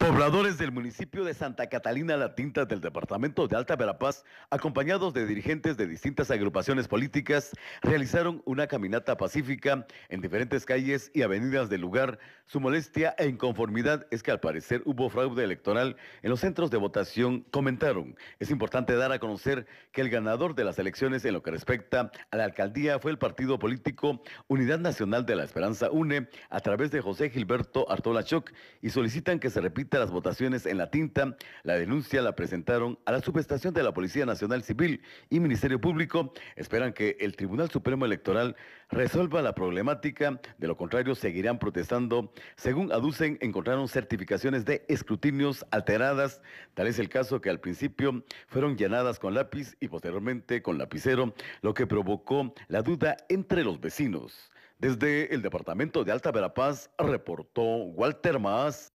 Pobladores del municipio de Santa Catalina La Tinta del departamento de Alta Verapaz, acompañados de dirigentes de distintas agrupaciones políticas, realizaron una caminata pacífica en diferentes calles y avenidas del lugar. Su molestia e inconformidad es que al parecer hubo fraude electoral en los centros de votación, comentaron. Es importante dar a conocer que el ganador de las elecciones en lo que respecta a la alcaldía fue el partido político Unidad Nacional de la Esperanza UNE a través de José Gilberto Artola Choc y solicitan que se repita las votaciones en la tinta, la denuncia la presentaron a la subestación de la Policía Nacional Civil y Ministerio Público. Esperan que el Tribunal Supremo Electoral resuelva la problemática, de lo contrario seguirán protestando. Según aducen, encontraron certificaciones de escrutinios alteradas, tal es el caso que al principio fueron llenadas con lápiz y posteriormente con lapicero, lo que provocó la duda entre los vecinos. Desde el departamento de Alta Verapaz reportó Walter Maas.